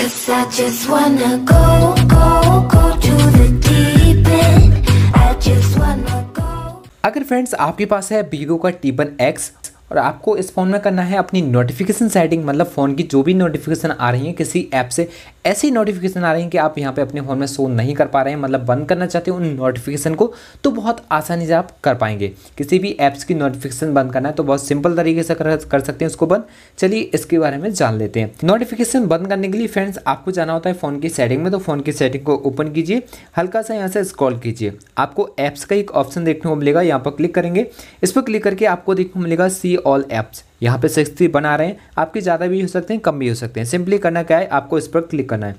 Cause I just wanna go, go, go to the deep end I just wanna go अगर friends आपके पास है बीगो का टीबन x और आपको इस फ़ोन में करना है अपनी नोटिफिकेशन सेटिंग मतलब फ़ोन की जो भी नोटिफिकेशन आ रही है किसी ऐप से ऐसी नोटिफिकेशन आ रही हैं कि आप यहाँ पे अपने फ़ोन में शो नहीं कर पा रहे हैं मतलब बंद करना चाहते हैं उन नोटिफिकेशन को तो बहुत आसानी से आप कर पाएंगे किसी भी ऐप्स की नोटिफिकेशन बंद करना है तो बहुत सिंपल तरीके से कर, कर सकते हैं उसको बंद चलिए इसके बारे में जान लेते हैं नोटिफिकेशन बंद करने के लिए फ्रेंड्स आपको जाना होता है फ़ोन की सेटिंग में तो फ़ोन की सेटिंग को ओपन कीजिए हल्का सा यहाँ से स्क्रॉल कीजिए आपको ऐप्स का एक ऑप्शन देखने को मिलेगा यहाँ पर क्लिक करेंगे इस पर क्लिक करके आपको देखने को मिलेगा सी ऑल एप्स यहाँ पे सिक्स बना रहे हैं आपके ज़्यादा भी हो सकते हैं कम भी हो सकते हैं सिंपली करना क्या है आपको इस पर क्लिक करना है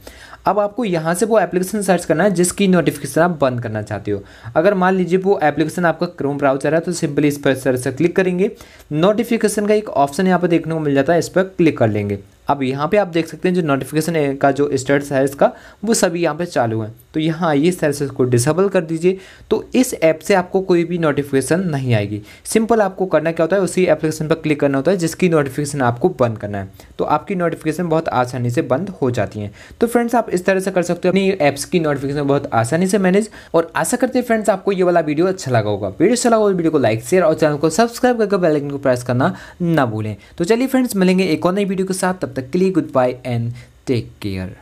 अब आपको यहाँ से वो एप्लीकेशन सर्च करना है जिसकी नोटिफिकेशन आप बंद करना चाहते हो अगर मान लीजिए वो एप्लीकेशन आपका क्रोम ब्राउजर है तो सिंपली इस पर सर्च क्लिक करेंगे नोटिफिकेशन का एक ऑप्शन यहाँ पर देखने को मिल जाता है इस पर क्लिक कर लेंगे अब यहाँ पे आप देख सकते हैं जो नोटिफिकेशन का जो स्टेटस है इसका वो सभी यहाँ पे चालू है तो यहाँ आइए सर्विस को डिसेबल कर दीजिए तो इस ऐप से आपको कोई भी नोटिफिकेशन नहीं आएगी सिंपल आपको करना क्या होता है उसी एप्लीकेशन पर क्लिक करना होता है जिसकी नोटिफिकेशन आपको बंद करना है तो आपकी नोटिफिकेशन बहुत आसानी से बंद हो जाती हैं तो फ्रेंड्स आप इस तरह से कर सकते हो अपनी एप्स की नोटिफिकेशन बहुत आसानी से मैनेज और आशा करते हैं फ्रेंड्स आपको ये वाला वीडियो अच्छा लगा होगा वीडियो अच्छा लगा वीडियो तो को लाइक शेयर और चैनल को सब्सक्राइब करके बेलाइकन को प्रेस करना ना भूलें तो चलिए फ्रेंड्स मिलेंगे एक और नई वीडियो के साथ तब तक के लिए goodbye and take care